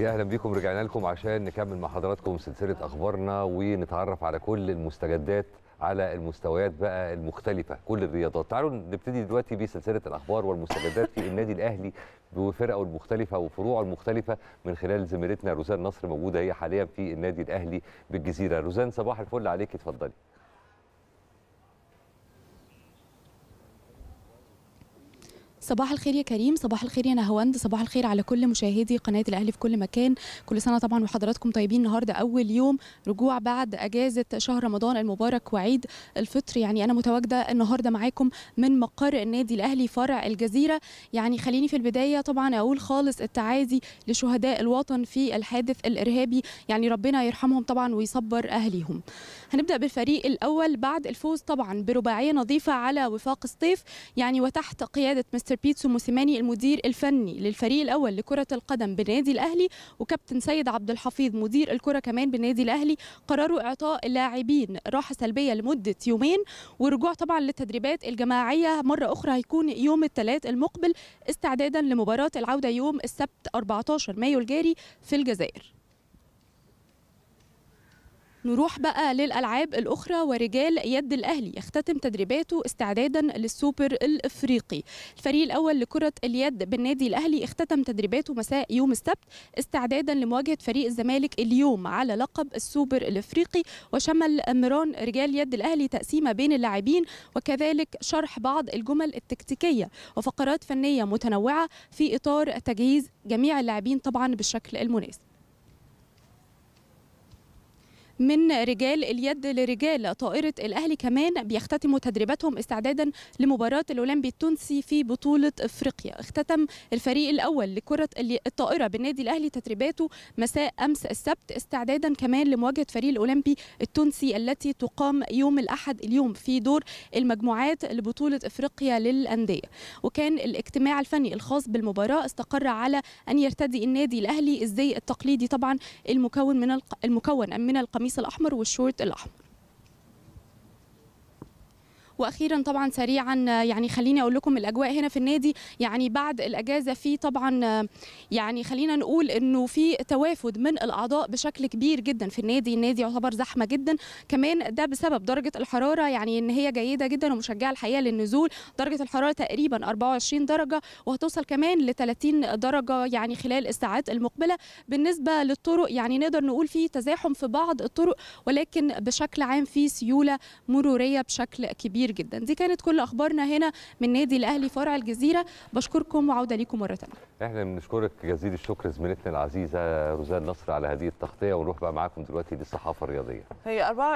يا اهلا بيكم رجعنا لكم عشان نكمل مع حضراتكم سلسله اخبارنا ونتعرف على كل المستجدات على المستويات بقى المختلفه كل الرياضات تعالوا نبتدي دلوقتي بسلسله الاخبار والمستجدات في النادي الاهلي بفرقه المختلفه وفروعه المختلفه من خلال زميلتنا روزان نصر موجوده هي حاليا في النادي الاهلي بالجزيره روزان صباح الفل عليك اتفضلي صباح الخير يا كريم صباح الخير يا نهاوند صباح الخير على كل مشاهدي قناه الاهلي في كل مكان كل سنه طبعا وحضراتكم طيبين النهارده اول يوم رجوع بعد اجازه شهر رمضان المبارك وعيد الفطر يعني انا متواجده النهارده معاكم من مقر النادي الاهلي فرع الجزيره يعني خليني في البدايه طبعا اقول خالص التعازي لشهداء الوطن في الحادث الارهابي يعني ربنا يرحمهم طبعا ويصبر اهليهم هنبدا بالفريق الاول بعد الفوز طبعا برباعيه نظيفه على وفاق الصيف يعني وتحت قياده مستر بيتسو موسيماني المدير الفني للفريق الاول لكره القدم بالنادي الاهلي وكابتن سيد عبد الحفيظ مدير الكره كمان بالنادي الاهلي قرروا اعطاء اللاعبين راحه سلبيه لمده يومين ورجوع طبعا للتدريبات الجماعيه مره اخرى هيكون يوم الثلاث المقبل استعدادا لمباراه العوده يوم السبت 14 مايو الجاري في الجزائر نروح بقى للألعاب الأخرى ورجال يد الأهلي يختتم تدريباته استعدادا للسوبر الإفريقي الفريق الأول لكرة اليد بالنادي الأهلي اختتم تدريباته مساء يوم السبت استعدادا لمواجهة فريق الزمالك اليوم على لقب السوبر الإفريقي وشمل مران رجال يد الأهلي تقسيمة بين اللاعبين وكذلك شرح بعض الجمل التكتيكية وفقرات فنية متنوعة في إطار تجهيز جميع اللاعبين طبعا بالشكل المناسب من رجال اليد لرجال طائرة الأهلي كمان بيختتموا تدريباتهم استعدادا لمباراة الأولمبي التونسي في بطولة إفريقيا اختتم الفريق الأول لكرة الطائرة بالنادي الأهلي تدريباته مساء أمس السبت استعدادا كمان لمواجهة فريق الأولمبي التونسي التي تقام يوم الأحد اليوم في دور المجموعات لبطولة إفريقيا للأندية وكان الاجتماع الفني الخاص بالمباراة استقر على أن يرتدي النادي الأهلي الزي التقليدي طبعا المكون من المكون من القميص القميص الاحمر والشورت الاحمر واخيرا طبعا سريعا يعني خليني اقول لكم الاجواء هنا في النادي يعني بعد الاجازه في طبعا يعني خلينا نقول انه في توافد من الاعضاء بشكل كبير جدا في النادي النادي يعتبر زحمه جدا كمان ده بسبب درجه الحراره يعني ان هي جيده جدا ومشجعه الحقيقه للنزول درجه الحراره تقريبا 24 درجه وهتوصل كمان ل 30 درجه يعني خلال الساعات المقبله بالنسبه للطرق يعني نقدر نقول في تزاحم في بعض الطرق ولكن بشكل عام في سيوله مروريه بشكل كبير كتير جدا دي كانت كل اخبارنا هنا من نادي الاهلي فرع الجزيره بشكركم وعوده ليكم مره ثانيه احنا بنشكرك جزيل الشكر زميلتنا العزيزه روزان نصر على هذه التغطيه ونروح بقى معاكم دلوقتي للصحافه الرياضيه هي 24